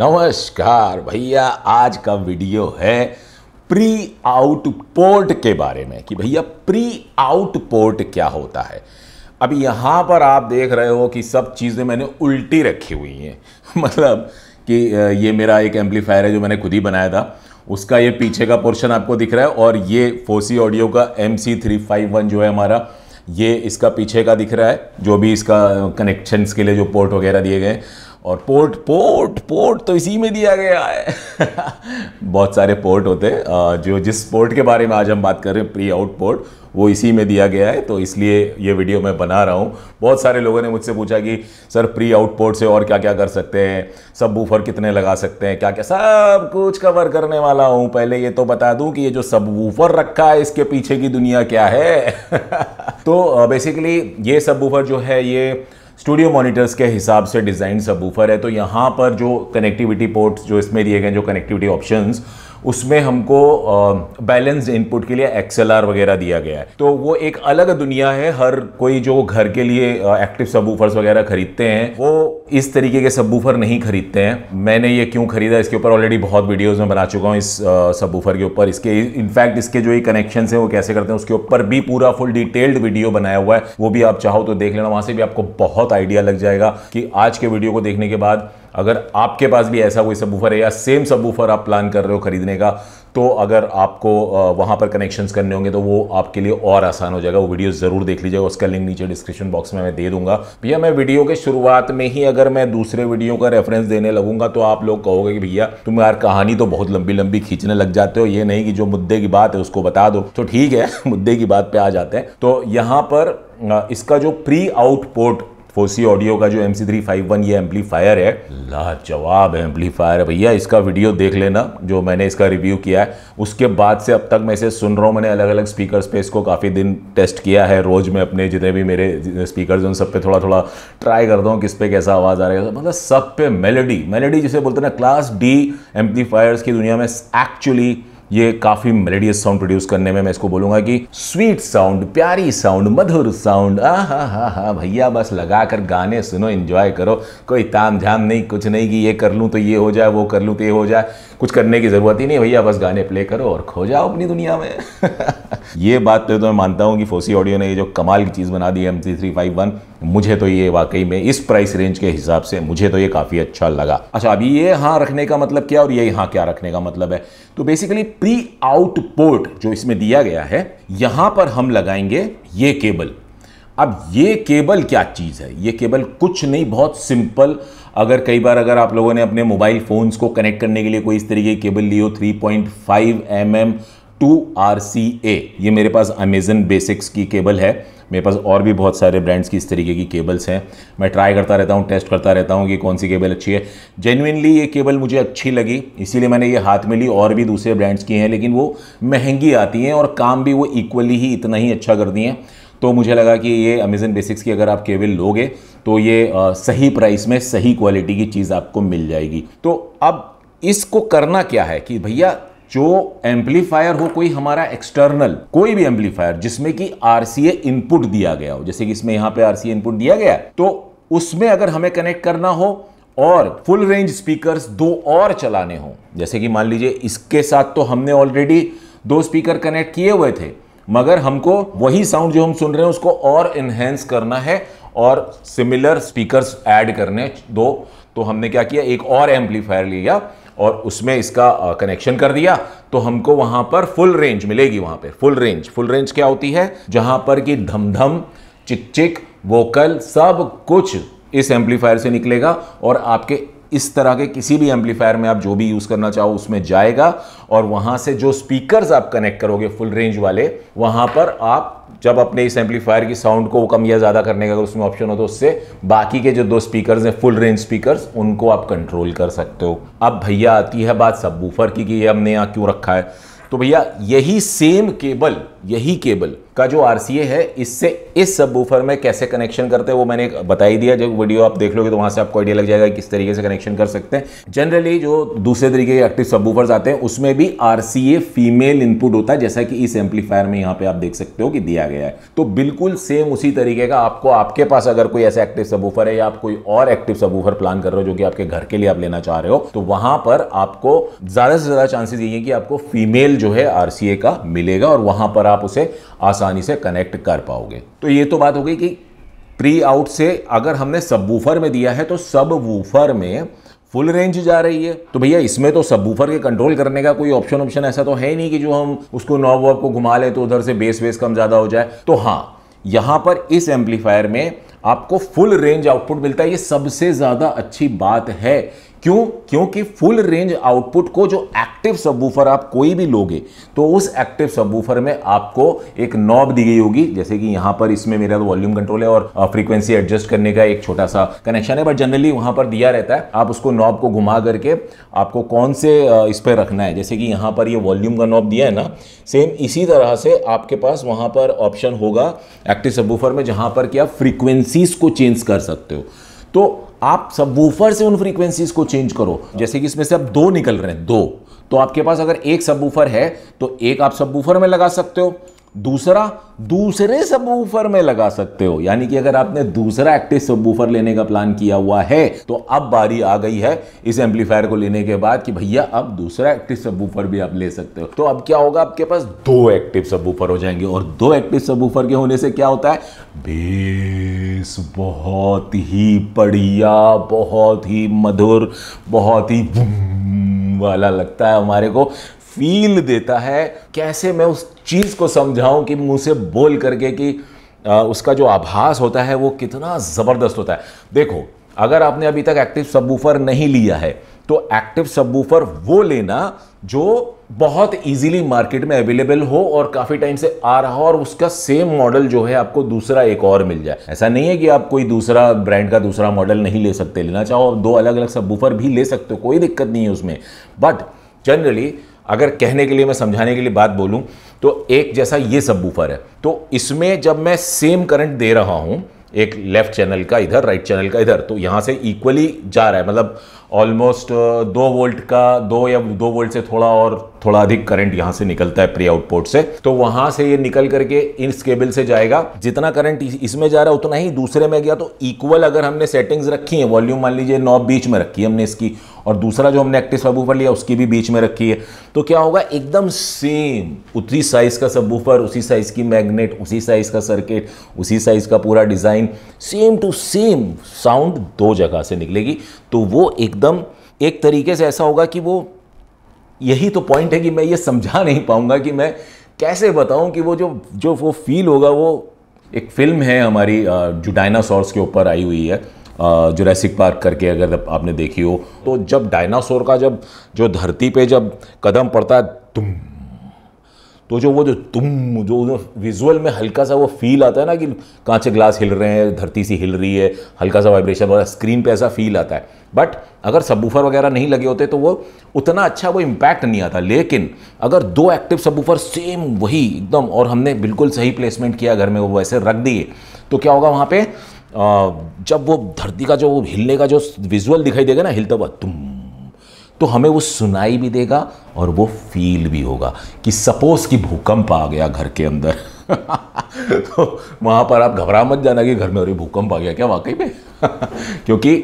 नमस्कार भैया आज का वीडियो है प्री आउटपोर्ट के बारे में कि भैया प्री आउटपोर्ट क्या होता है अब यहाँ पर आप देख रहे हो कि सब चीज़ें मैंने उल्टी रखी हुई हैं मतलब कि ये मेरा एक एम्पलीफायर है जो मैंने खुद ही बनाया था उसका ये पीछे का पोर्शन आपको दिख रहा है और ये फोसी ऑडियो का एम जो है हमारा ये इसका पीछे का दिख रहा है जो भी इसका कनेक्शंस के लिए जो पोर्ट वगैरह दिए गए और पोर्ट पोर्ट पोर्ट तो इसी में दिया गया है बहुत सारे पोर्ट होते हैं जो जिस पोर्ट के बारे में आज हम बात कर रहे हैं प्री आउट पोर्ट वो इसी में दिया गया है तो इसलिए ये वीडियो मैं बना रहा हूँ बहुत सारे लोगों ने मुझसे पूछा कि सर प्री आउट पोर्ट से और क्या क्या कर सकते हैं सब बूफर कितने लगा सकते हैं क्या क्या सब कुछ कवर करने वाला हूँ पहले ये तो बता दूँ कि ये जो सब वूफर रखा है इसके पीछे की दुनिया क्या है तो बेसिकली ये सब वूफर जो है ये स्टूडियो मॉनिटर्स के हिसाब से डिज़ाइन सबूफर है तो यहाँ पर जो कनेक्टिविटी पोर्ट्स जो इसमें दिए गए जो कनेक्टिविटी ऑप्शंस उसमें हमको बैलेंस्ड इनपुट के लिए एक्सएलआर वगैरह दिया गया है तो वो एक अलग दुनिया है हर कोई जो घर के लिए एक्टिव सबूफर्स वगैरह खरीदते हैं वो इस तरीके के सबवूफर नहीं खरीदते हैं मैंने ये क्यों खरीदा इसके ऊपर ऑलरेडी बहुत वीडियोज़ में बना चुका हूँ इस सबूफर के ऊपर इसके इनफैक्ट इसके जो ये कनेक्शन हैं वो कैसे करते हैं उसके ऊपर भी पूरा फुल डिटेल्ड वीडियो बनाया हुआ है वो भी आप चाहो तो देख लेना वहाँ से भी आपको बहुत आइडिया लग जाएगा कि आज के वीडियो को देखने के बाद अगर आपके पास भी ऐसा कोई सबूफर है या सेम सबूफर आप प्लान कर रहे हो खरीदने का तो अगर आपको वहाँ पर कनेक्शंस करने होंगे तो वो आपके लिए और आसान हो जाएगा वो वीडियो ज़रूर देख लीजिएगा उसका लिंक नीचे डिस्क्रिप्शन बॉक्स में मैं दे दूंगा भैया मैं वीडियो के शुरुआत में ही अगर मैं दूसरे वीडियो का रेफरेंस देने लगूंगा तो आप लोग कहोगे कि भैया तुम यार कहानी तो बहुत लंबी लंबी खींचने लग जाते हो ये नहीं कि जो मुद्दे की बात है उसको बता दो तो ठीक है मुद्दे की बात पे आ जाते हैं तो यहाँ पर इसका जो प्री आउटपोर्ट फोसी ऑडियो का जो M C three five one ये एम्पलीफायर है लाजवाब एम्पलीफायर है भैया इसका वीडियो देख लेना जो मैंने इसका रिव्यू किया है उसके बाद से अब तक मैं इसे सुन रहा हूँ मैंने अलग अलग स्पीकर पे इसको काफ़ी दिन टेस्ट किया है रोज़ मैं अपने जितने भी मेरे स्पीकर उन सब पे थोड़ा थोड़ा ट्राई करता हूँ किस पे कैसा आवाज़ आ रहा है तो मतलब सब पे मेलोडी मेलोडी जिसे बोलते हैं ना क्लास डी एम्पलीफायर्स की दुनिया में एक्चुअली ये काफ़ी मेलेडियस साउंड प्रोड्यूस करने में मैं इसको बोलूँगा कि स्वीट साउंड प्यारी साउंड मधुर साउंड आ हा हा हा भैया बस लगा कर गाने सुनो इन्जॉय करो कोई ताम झाम नहीं कुछ नहीं कि ये कर लूँ तो ये हो जाए वो कर लूँ तो ये हो जाए कुछ करने की ज़रूरत ही नहीं भैया बस गाने प्ले करो और खो जाओ अपनी दुनिया में ये बात तो, तो मैं मानता हूँ कि फोसी ऑडियो ने ये जो कमाल की चीज़ बना दी M three three five one मुझे तो ये वाकई में इस प्राइस रेंज के हिसाब से मुझे तो ये काफ़ी अच्छा लगा अच्छा अभी ये यहां रखने का मतलब क्या और ये यहाँ क्या रखने का मतलब है तो बेसिकली प्री आउट पोर्ट जो इसमें दिया गया है यहाँ पर हम लगाएंगे ये केबल अब ये केबल क्या चीज़ है ये केबल कुछ नहीं बहुत सिंपल अगर कई बार अगर आप लोगों ने अपने मोबाइल फ़ोन्स को कनेक्ट करने के लिए कोई इस तरीके की केबल ली हो three point five M M two R C A ये मेरे पास अमेजन बेसिक्स की केबल है मेरे पास और भी बहुत सारे ब्रांड्स की इस तरीके की केबल्स हैं मैं ट्राई करता रहता हूँ टेस्ट करता रहता हूँ कि कौन सी केबल अच्छी है जेनुनली ये केबल मुझे अच्छी लगी इसीलिए मैंने ये हाथ में ली और भी दूसरे ब्रांड्स की हैं लेकिन वो महंगी आती हैं और काम भी वो इक्वली ही इतना ही अच्छा करती हैं तो मुझे लगा कि ये अमेजन बेसिक्स की अगर आप केबल लोगे तो ये सही प्राइस में सही क्वालिटी की चीज़ आपको मिल जाएगी तो अब इसको करना क्या है कि भैया जो एम्पलीफायर हो कोई हमारा एक्सटर्नल कोई भी एम्पलीफायर जिसमें कि आरसीए इनपुट दिया गया हो जैसे कि इसमें यहां पे आरसीए इनपुट दिया गया तो उसमें अगर हमें कनेक्ट करना हो और फुल रेंज स्पीकर्स दो और चलाने हों जैसे कि मान लीजिए इसके साथ तो हमने ऑलरेडी दो स्पीकर कनेक्ट किए हुए थे मगर हमको वही साउंड जो हम सुन रहे हैं उसको और इन्हेंस करना है और सिमिलर स्पीकर ऐड करने दो तो हमने क्या किया एक और एम्पलीफायर लिया और उसमें इसका कनेक्शन कर दिया तो हमको वहां पर फुल रेंज मिलेगी वहां पर फुल रेंज फुल रेंज क्या होती है जहां पर कि धमधम चिक चिक वोकल सब कुछ इस एम्पलीफायर से निकलेगा और आपके इस तरह के किसी भी एम्पलीफायर में आप जो भी यूज़ करना चाहो उसमें जाएगा और वहां से जो स्पीकर्स आप कनेक्ट करोगे फुल रेंज वाले वहां पर आप जब अपने इस एम्पलीफायर की साउंड को कम या ज़्यादा करने का अगर उसमें ऑप्शन हो तो उससे बाकी के जो दो स्पीकर्स हैं फुल रेंज स्पीकर्स उनको आप कंट्रोल कर सकते हो अब भैया आती है बात सब की कि ये हमने यहाँ क्यों रखा है तो भैया यही सेम केबल यही केबल का जो आर है इससे इस सब बूफर में कैसे कनेक्शन करते हैं वो मैंने बता ही दिया जब वीडियो आप देख लोगे तो वहाँ से आपको आइडिया लग जाएगा किस तरीके से कनेक्शन कर सकते हैं जनरली जो दूसरे तरीके के एक्टिव सब बूफर्स आते हैं उसमें भी आर फीमेल इनपुट होता है जैसा कि इस एम्पलीफायर में यहाँ पे आप देख सकते हो कि दिया गया है तो बिल्कुल सेम उसी तरीके का आपको आपके पास अगर कोई ऐसा एक्टिव सब है या आप कोई और एक्टिव सब प्लान कर रहे हो जो कि आपके घर के लिए आप लेना चाह रहे हो तो वहाँ पर आपको ज़्यादा से ज़्यादा चांसेस यही है कि आपको फीमेल जो है आर का मिलेगा और वहाँ पर आप उसे आसानी से कनेक्ट कर पाओगे तो ये तो बात हो गई कि प्री आउट से अगर हमने सब वूफर में दिया है तो सब वूफर में फुल रेंज जा रही है तो भैया इसमें तो सब वूफर के कंट्रोल करने का कोई ऑप्शन ऑप्शन ऐसा तो है नहीं कि जो हम उसको नॉब वॉब को घुमा लें तो उधर से बेस वेस कम ज़्यादा हो जाए तो हाँ यहाँ पर इस एम्पलीफायर में आपको फुल रेंज आउटपुट मिलता है ये सबसे ज़्यादा अच्छी बात है क्यों क्योंकि फुल रेंज आउटपुट को जो एक्टिव सबवूफर आप कोई भी लोगे तो उस एक्टिव सबवूफर में आपको एक नॉब दी गई होगी जैसे कि यहाँ पर इसमें मेरा वॉल्यूम तो कंट्रोल है और फ्रीक्वेंसी एडजस्ट करने का एक छोटा सा कनेक्शन है बट जनरली वहाँ पर दिया रहता है आप उसको नॉब को घुमा करके आपको कौन से इस पर रखना है जैसे कि यहाँ पर यह वॉल्यूम का नॉब दिया है ना सेम इसी तरह से आपके पास वहाँ पर ऑप्शन होगा एक्टिव सबवूफर में जहाँ पर कि आप फ्रीक्वेंसीज को चेंज कर सकते हो तो आप सब वूफर से उन फ्रीक्वेंसीज को चेंज करो जैसे कि इसमें से अब दो निकल रहे हैं दो तो आपके पास अगर एक सब वूफर है तो एक आप सब वूफर में लगा सकते हो दूसरा दूसरे सबवूफर में लगा सकते हो यानी कि अगर आपने दूसरा एक्टिव सबवूफर लेने का प्लान किया हुआ है तो अब बारी आ गई है इस एम्पलीफायर को लेने के बाद कि भैया अब दूसरा एक्टिव सबवूफर भी आप ले सकते हो तो अब क्या होगा आपके पास दो एक्टिव सबवूफर हो जाएंगे और दो एक्टिव सबवूफर के होने से क्या होता है बेस बहुत ही बढ़िया बहुत ही मधुर बहुत ही वाला लगता है हमारे को फील देता है कैसे मैं उस चीज़ को समझाऊं कि मुंह से बोल करके कि आ, उसका जो आभास होता है वो कितना ज़बरदस्त होता है देखो अगर आपने अभी तक एक्टिव सबवूफर नहीं लिया है तो एक्टिव सबवूफर वो लेना जो बहुत इजीली मार्केट में अवेलेबल हो और काफ़ी टाइम से आ रहा हो और उसका सेम मॉडल जो है आपको दूसरा एक और मिल जाए ऐसा नहीं है कि आप कोई दूसरा ब्रांड का दूसरा मॉडल नहीं ले सकते लेना चाहो आप दो अलग अलग सबवूफर भी ले सकते हो कोई दिक्कत नहीं है उसमें बट जनरली अगर कहने के लिए मैं समझाने के लिए बात बोलूँ तो एक जैसा ये सब बूफर है तो इसमें जब मैं सेम करंट दे रहा हूँ एक लेफ्ट चैनल का इधर राइट चैनल का इधर तो यहाँ से इक्वली जा रहा है मतलब ऑलमोस्ट uh, दो वोल्ट का दो या दो वोल्ट से थोड़ा और थोड़ा अधिक करंट यहाँ से निकलता है प्री आउटपुट से तो वहां से ये निकल करके इस केबल से जाएगा जितना करंट इसमें जा रहा है उतना ही दूसरे में गया तो इक्वल अगर हमने सेटिंग्स रखी है वॉल्यूम मान लीजिए नौ बीच में रखी है हमने इसकी और दूसरा जो हमने एक्टिव सबवूफर लिया उसकी भी बीच में रखी है तो क्या होगा एकदम सेम उतनी साइज का सबवूफर उसी साइज की मैग्नेट उसी साइज का सर्किट उसी साइज का पूरा design same to same sound दो जगह से निकलेगी तो वो एक एकदम एक तरीके से ऐसा होगा कि वो यही तो पॉइंट है कि मैं ये समझा नहीं पाऊंगा कि मैं कैसे बताऊं कि वो जो जो वो फील होगा वो एक फिल्म है हमारी जो डायनासोर्स के ऊपर आई हुई है जुरैसिक पार्क करके अगर आपने देखी हो तो जब डायनासोर का जब जो धरती पे जब कदम पड़ता है तुम तो जो वो जो तुम जो विजुअल में हल्का सा वो फील आता है ना कि कांच ग्लास हिल रहे हैं धरती सी हिल रही है हल्का सा वाइब्रेशन है स्क्रीन पे ऐसा फील आता है बट अगर सबूफर वगैरह नहीं लगे होते तो वो उतना अच्छा वो इम्पैक्ट नहीं आता लेकिन अगर दो एक्टिव सबूफर सेम वही एकदम और हमने बिल्कुल सही प्लेसमेंट किया घर में वो वैसे रख दिए तो क्या होगा वहाँ पे जब वो धरती का जो हिलने का जो विजुअल दिखाई देगा ना हिलता हुआ तुम तो हमें वो सुनाई भी देगा और वो फील भी होगा कि सपोज कि भूकंप आ गया घर के अंदर तो वहाँ पर आप घबरा मत जाना कि घर में अरे भूकंप आ गया क्या वाकई में क्योंकि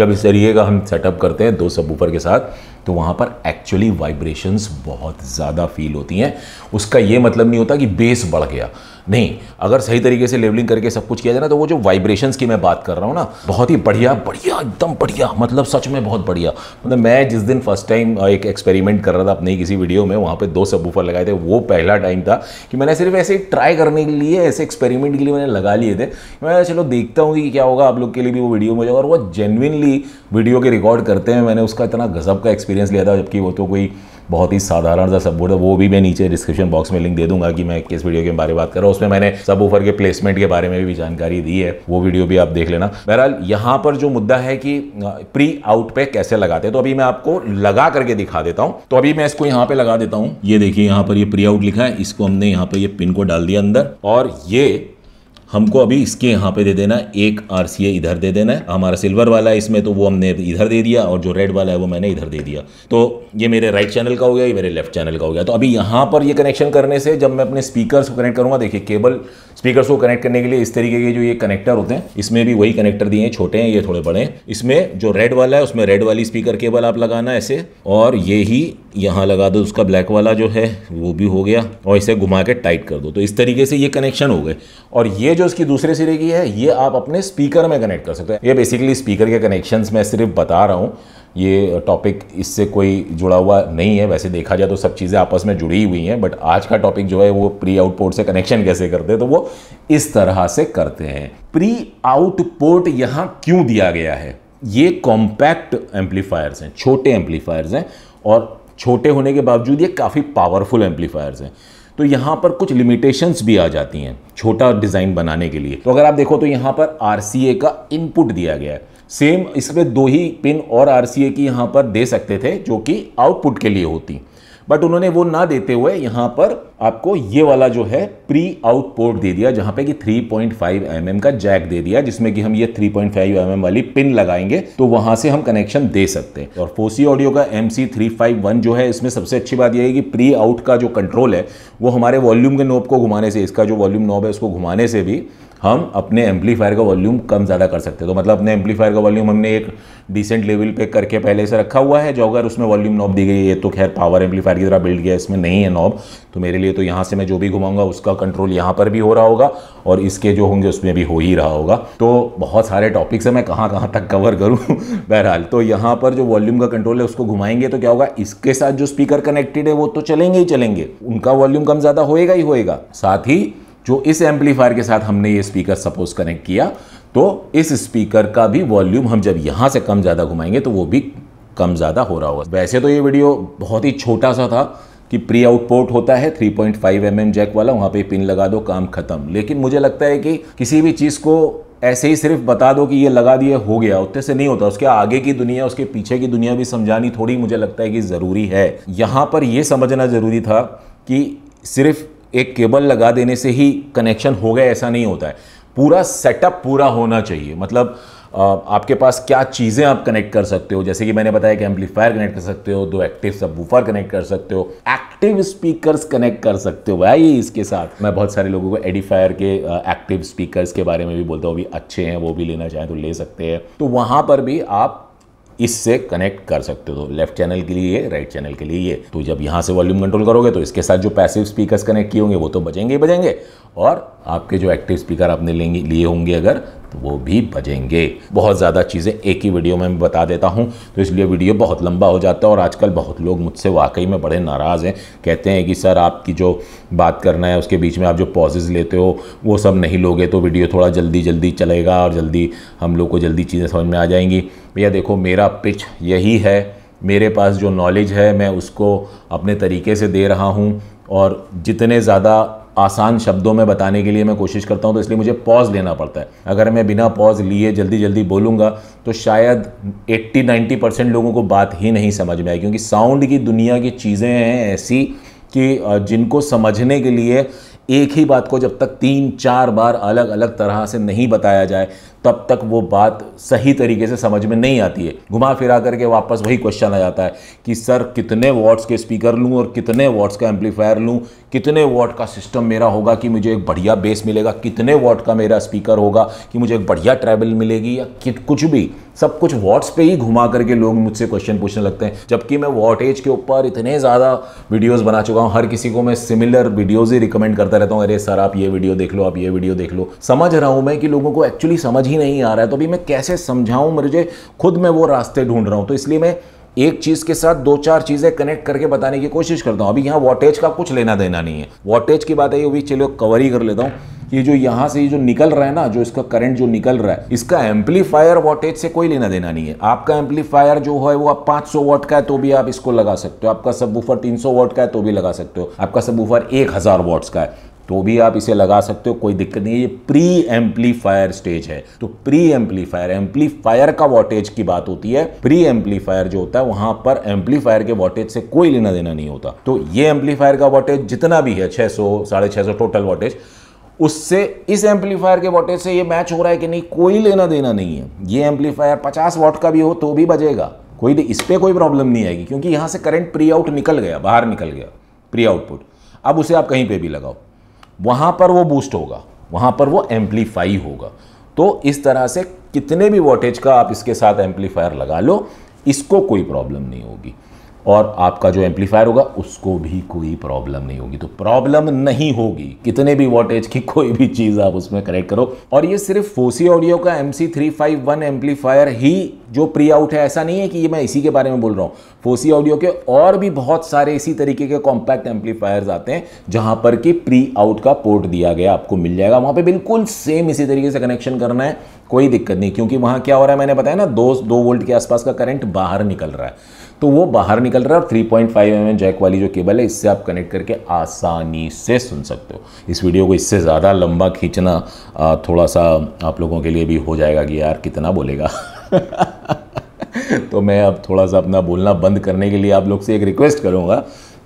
जब इस तरीके का हम सेटअप करते हैं दो सबूफर के साथ तो वहाँ पर एक्चुअली वाइब्रेशंस बहुत ज़्यादा फील होती हैं उसका ये मतलब नहीं होता कि बेस बढ़ गया नहीं अगर सही तरीके से लेवलिंग करके सब कुछ किया जाए ना तो वो जो वाइब्रेशंस की मैं बात कर रहा हूँ ना बहुत ही बढ़िया बढ़िया एकदम बढ़िया मतलब सच में बहुत बढ़िया मतलब मैं जिस दिन फर्स्ट टाइम एक एक्सपेरिमेंट कर रहा था अपने किसी वीडियो में वहाँ पर दो सबवूफर लगाए थे वो पहला टाइम था कि मैंने सिर्फ ऐसे ट्राई करने के लिए लिए ऐसे एक्सपेरिमेंट के लिए मैंने लगा लिए थे मैं चलो देखता हूँ कि क्या होगा आप लोग के लिए भी वो वीडियो में जाएगा और वो जेनविनली वीडियो के रिकॉर्ड करते हैं मैंने उसका इतना गजब का एक्सपीरियंस लिया था जबकि वो तो कोई बहुत ही साधारण सा सब वो भी मैं नीचे डिस्क्रिप्शन बॉक्स में लिंक दे दूंगा कि मैं किस वीडियो के बारे में बात कर रहा हूँ उसमें मैंने सब के प्लेसमेंट के बारे में भी जानकारी दी है वो वीडियो भी आप देख लेना बहरहाल यहाँ पर जो मुद्दा है कि प्री आउट पे कैसे लगाते हैं तो अभी मैं आपको लगा करके दिखा देता हूँ तो अभी मैं इसको यहाँ पे लगा देता हूँ ये देखिए यहाँ पर ये प्री आउट लिखा है इसको हमने यहाँ पर ये पिन को डाल दिया अंदर और ये हमको अभी इसके यहाँ पे दे देना है एक आर सी ए इधर दे देना है हमारा सिल्वर वाला है इसमें तो वो हमने इधर दे दिया और जो रेड वाला है वो मैंने इधर दे दिया तो ये मेरे राइट चैनल का हो गया ये मेरे लेफ्ट चैनल का हो गया तो अभी यहाँ पर ये कनेक्शन करने से जब मैं अपने स्पीकर को कनेक्ट करूँगा देखिए केबल स्पीकर्स को कनेक्ट करने के लिए इस तरीके के जो ये कनेक्टर होते हैं इसमें भी वही कनेक्टर दिए हैं छोटे हैं ये थोड़े बड़े हैं इसमें जो रेड वाला है उसमें रेड वाली स्पीकर केबल आप लगाना ऐसे और ये ही यहाँ लगा दो उसका ब्लैक वाला जो है वो भी हो गया और इसे घुमा के टाइट कर दो तो इस तरीके से ये कनेक्शन हो गए और ये जो इसकी दूसरे सिरे की है ये आप अपने स्पीकर में कनेक्ट कर सकते हैं ये बेसिकली स्पीकर के कनेक्शन मैं सिर्फ बता रहा हूँ ये टॉपिक इससे कोई जुड़ा हुआ नहीं है वैसे देखा जाए तो सब चीज़ें आपस में जुड़ी हुई हैं बट आज का टॉपिक जो है वो प्री आउटपोर्ट से कनेक्शन कैसे करते हैं तो वो इस तरह से करते हैं प्री आउटपोर्ट यहाँ क्यों दिया गया है ये कॉम्पैक्ट एम्पलीफायर्स हैं छोटे एम्पलीफायर्स हैं और छोटे होने के बावजूद ये काफ़ी पावरफुल एम्पलीफायर्स हैं तो यहाँ पर कुछ लिमिटेशंस भी आ जाती हैं छोटा डिज़ाइन बनाने के लिए तो अगर आप देखो तो यहाँ पर आर का इनपुट दिया गया है सेम इसमें दो ही पिन और आर की यहाँ पर दे सकते थे जो कि आउटपुट के लिए होती बट उन्होंने वो ना देते हुए यहाँ पर आपको ये वाला जो है प्री आउट पोर्ट दे दिया जहाँ पे कि 3.5 पॉइंट mm का जैक दे दिया जिसमें कि हम ये 3.5 पॉइंट mm वाली पिन लगाएंगे तो वहाँ से हम कनेक्शन दे सकते हैं और फोसी ऑडियो का एम जो है इसमें सबसे अच्छी बात यह है कि प्री आउट का जो कंट्रोल है वो हमारे वॉल्यूम के नोब को घुमाने से इसका जो वॉल्यूम नोब है उसको घुमाने से भी हम अपने एम्पलीफायर का वॉल्यूम कम ज़्यादा कर सकते हैं तो मतलब अपने एम्पलीफायर का वॉल्यूम हमने एक डिसेंट लेवल पे करके पहले से रखा हुआ है जो अगर उसमें वॉल्यूम नॉब दी गई है तो खैर पावर एम्पलीफायर की तरह बिल्ड गया इसमें नहीं है नॉब तो मेरे लिए तो यहाँ से मैं जो भी घुमाऊंगा उसका कंट्रोल यहाँ पर भी हो रहा होगा और इसके जो होंगे उसमें भी हो ही रहा होगा तो बहुत सारे टॉपिक्स हैं मैं कहाँ कहाँ तक कवर करूँ बहरहाल तो यहाँ पर जो वॉल्यूम का कंट्रोल है उसको घुमाएंगे तो क्या होगा इसके साथ जो स्पीकर कनेक्टेड है वो तो चलेंगे ही चलेंगे उनका वॉल्यूम कम ज़्यादा होएगा ही होएगा साथ ही जो इस एम्पलीफायर के साथ हमने ये स्पीकर सपोज कनेक्ट किया तो इस स्पीकर का भी वॉल्यूम हम जब यहाँ से कम ज़्यादा घुमाएंगे तो वो भी कम ज़्यादा हो रहा होगा वैसे तो ये वीडियो बहुत ही छोटा सा था कि प्री आउटपोर्ट होता है 3.5 पॉइंट mm जैक वाला वहाँ पे पिन लगा दो काम खत्म लेकिन मुझे लगता है कि किसी भी चीज़ को ऐसे ही सिर्फ बता दो कि ये लगा दिए हो गया उतने से नहीं होता उसके आगे की दुनिया उसके पीछे की दुनिया भी समझानी थोड़ी मुझे लगता है कि ज़रूरी है यहाँ पर यह समझना ज़रूरी था कि सिर्फ एक केबल लगा देने से ही कनेक्शन हो गया ऐसा नहीं होता है पूरा सेटअप पूरा होना चाहिए मतलब आपके पास क्या चीज़ें आप कनेक्ट कर सकते हो जैसे कि मैंने बताया कि एम्पलीफायर कनेक्ट कर सकते हो दो एक्टिव सब वूफर कनेक्ट कर सकते हो एक्टिव स्पीकर्स कनेक्ट कर सकते हो भाई इसके साथ मैं बहुत सारे लोगों को एडिफायर के एक्टिव स्पीकर्स के बारे में भी बोलता हूँ भी अच्छे हैं वो भी लेना चाहें तो ले सकते हैं तो वहाँ पर भी आप इससे कनेक्ट कर सकते हो तो लेफ्ट चैनल के लिए राइट चैनल के लिए तो जब यहां से वॉल्यूम कंट्रोल करोगे तो इसके साथ जो पैसिव स्पीकर्स कनेक्ट किए होंगे वो तो बजेंगे ही बजेंगे और आपके जो एक्टिव स्पीकर आपने लेंगे लिए होंगे अगर वो भी बजेंगे बहुत ज़्यादा चीज़ें एक ही वीडियो में बता देता हूँ तो इसलिए वीडियो बहुत लंबा हो जाता है और आजकल बहुत लोग मुझसे वाकई में बड़े नाराज़ हैं कहते हैं कि सर आपकी जो बात करना है उसके बीच में आप जो पॉजेज लेते हो वो सब नहीं लोगे तो वीडियो थोड़ा जल्दी जल्दी चलेगा और जल्दी हम लोग को जल्दी चीज़ें समझ में आ जाएंगी भैया देखो मेरा पिच यही है मेरे पास जो नॉलेज है मैं उसको अपने तरीके से दे रहा हूँ और जितने ज़्यादा आसान शब्दों में बताने के लिए मैं कोशिश करता हूँ तो इसलिए मुझे पॉज लेना पड़ता है अगर मैं बिना पॉज लिए जल्दी जल्दी बोलूँगा तो शायद 80-90 परसेंट लोगों को बात ही नहीं समझ में आई क्योंकि साउंड की दुनिया की चीज़ें हैं ऐसी कि जिनको समझने के लिए एक ही बात को जब तक तीन चार बार अलग अलग तरह से नहीं बताया जाए तब तक वो बात सही तरीके से समझ में नहीं आती है घुमा फिरा करके वापस वही क्वेश्चन आ जाता है कि सर कितने वॉट्स के स्पीकर लूँ और कितने वॉट्स का एम्पलीफायर लूँ कितने वॉट का सिस्टम मेरा होगा कि मुझे एक बढ़िया बेस मिलेगा कितने वॉट का मेरा स्पीकर होगा कि मुझे एक बढ़िया ट्रैवल मिलेगी या कुछ भी सब कुछ वॉट्स पे ही घुमा करके लोग मुझसे क्वेश्चन पूछने लगते हैं जबकि मैं वॉटेज के ऊपर इतने ज़्यादा वीडियोस बना चुका हूँ हर किसी को मैं सिमिलर वीडियोस ही रिकमेंड करता रहता हूँ अरे सर आप ये वीडियो देख लो आप ये वीडियो देख लो समझ रहा हूँ मैं कि लोगों को एक्चुअली समझ ही नहीं आ रहा है तो अभी मैं कैसे समझाऊँ मुझे खुद मैं वो रास्ते ढूंढ रहा हूँ तो इसलिए मैं एक चीज़ के साथ दो चार चीज़ें कनेक्ट करके बताने की कोशिश करता हूँ अभी यहाँ वॉटेज का कुछ लेना देना नहीं है वॉटेज की बात आई ये भी चलो कवर ही कर लेता हूँ ये जो यहां से ये जो निकल रहा है ना जो इसका करंट जो निकल रहा है इसका एम्पलीफायर वॉटेज से कोई लेना देना नहीं है आपका एम्पलीफायर जो है वो आप 500 सौ वॉट का है तो भी आप इसको लगा सकते हो आपका सब बुफर तीन वॉट का है तो भी लगा सकते हो आपका सब बुफर एक हजार का है तो भी आप इसे लगा सकते हो कोई दिक्कत नहीं है ये प्री एम्पलीफायर स्टेज है तो प्री एम्पलीफायर एम्पलीफायर का वोल्टेज की बात होती है प्री एम्पलीफायर जो होता है वहां पर एम्पलीफायर के वोल्टेज से कोई लेना देना नहीं होता तो ये एम्पलीफायर का वोल्टेज जितना भी है 600 सौ साढ़े छह टोटल वोल्टेज उससे इस एम्पलीफायर के वोटेज से ये मैच हो रहा है कि नहीं कोई लेना देना नहीं है ये एम्पलीफायर 50 वॉट का भी हो तो भी बजेगा कोई इस पर कोई प्रॉब्लम नहीं आएगी क्योंकि यहाँ से करंट प्री आउट निकल गया बाहर निकल गया प्री आउटपुट अब उसे आप कहीं पे भी लगाओ वहाँ पर वो बूस्ट होगा वहाँ पर वो एम्पलीफाई होगा तो इस तरह से कितने भी वोटेज का आप इसके साथ एम्पलीफायर लगा लो इसको कोई प्रॉब्लम नहीं होगी और आपका जो एम्पलीफायर होगा उसको भी कोई प्रॉब्लम नहीं होगी तो प्रॉब्लम नहीं होगी कितने भी वोटेज की कोई भी चीज़ आप उसमें कनेक्ट करो और ये सिर्फ फोसी ऑडियो का M C three five one amplifier ही जो प्री आउट है ऐसा नहीं है कि ये मैं इसी के बारे में बोल रहा हूँ फोसी ऑडियो के और भी बहुत सारे इसी तरीके के कॉम्पैक्ट एम्पलीफायर्स आते हैं जहां पर कि प्री आउट का पोर्ट दिया गया आपको मिल जाएगा वहां पे बिल्कुल सेम इसी तरीके से कनेक्शन करना है कोई दिक्कत नहीं क्योंकि वहां क्या हो रहा है मैंने बताया ना दो दो वोल्ट के आसपास का करंट बाहर निकल रहा है तो वो बाहर निकल रहा है और three point five M jack वाली जो केबल है इससे आप कनेक्ट करके आसानी से सुन सकते हो इस वीडियो को इससे ज़्यादा लंबा खींचना थोड़ा सा आप लोगों के लिए भी हो जाएगा कि यार कितना बोलेगा तो मैं अब थोड़ा सा अपना बोलना बंद करने के लिए आप लोग से एक रिक्वेस्ट करूँगा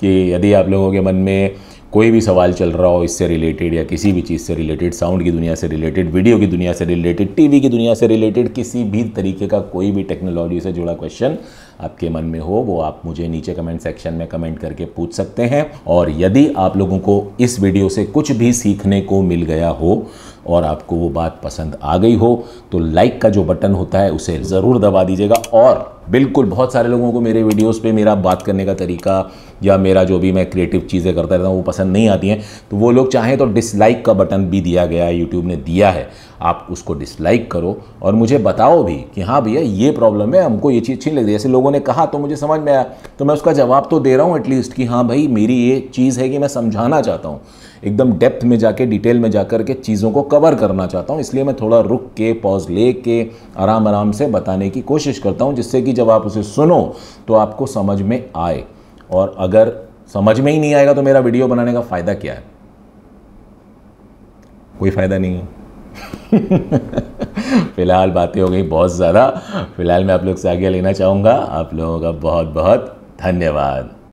कि यदि आप लोगों के मन में कोई भी सवाल चल रहा हो इससे रिलेटेड या किसी भी चीज़ से रिलेटेड साउंड की दुनिया से रिलेटेड वीडियो की दुनिया से रिलेटेड टीवी की दुनिया से रिलेटेड किसी भी तरीके का कोई भी टेक्नोलॉजी से जुड़ा क्वेश्चन आपके मन में हो वो आप मुझे नीचे कमेंट सेक्शन में कमेंट करके पूछ सकते हैं और यदि आप लोगों को इस वीडियो से कुछ भी सीखने को मिल गया हो और आपको वो बात पसंद आ गई हो तो लाइक का जो बटन होता है उसे ज़रूर दबा दीजिएगा और बिल्कुल बहुत सारे लोगों को मेरे वीडियोस पे मेरा बात करने का तरीका या मेरा जो भी मैं क्रिएटिव चीज़ें करता रहता हूँ वो पसंद नहीं आती हैं तो वो लोग चाहें तो डिसलाइक का बटन भी दिया गया है यूट्यूब ने दिया है आप उसको डिसलाइक करो और मुझे बताओ भी कि हाँ भैया ये प्रॉब्लम है हमको ये चीज़ छीन लग है जैसे लोगों ने कहा तो मुझे समझ में आया तो मैं उसका जवाब तो दे रहा हूँ एटलीस्ट कि हाँ भाई मेरी ये चीज़ है कि मैं समझाना चाहता हूँ एकदम डेप्थ में जाके डिटेल में जाकर के चीज़ों को कवर करना चाहता हूँ इसलिए मैं थोड़ा रुक के पॉज ले के आराम आराम से बताने की कोशिश करता हूँ जिससे कि जब आप उसे सुनो तो आपको समझ में आए और अगर समझ में ही नहीं आएगा तो मेरा वीडियो बनाने का फ़ायदा क्या है कोई फ़ायदा नहीं है फ़िलहाल बातें हो गई बहुत ज़्यादा फ़िलहाल मैं आप लोग से आगे लेना चाहूँगा आप लोगों का बहुत बहुत धन्यवाद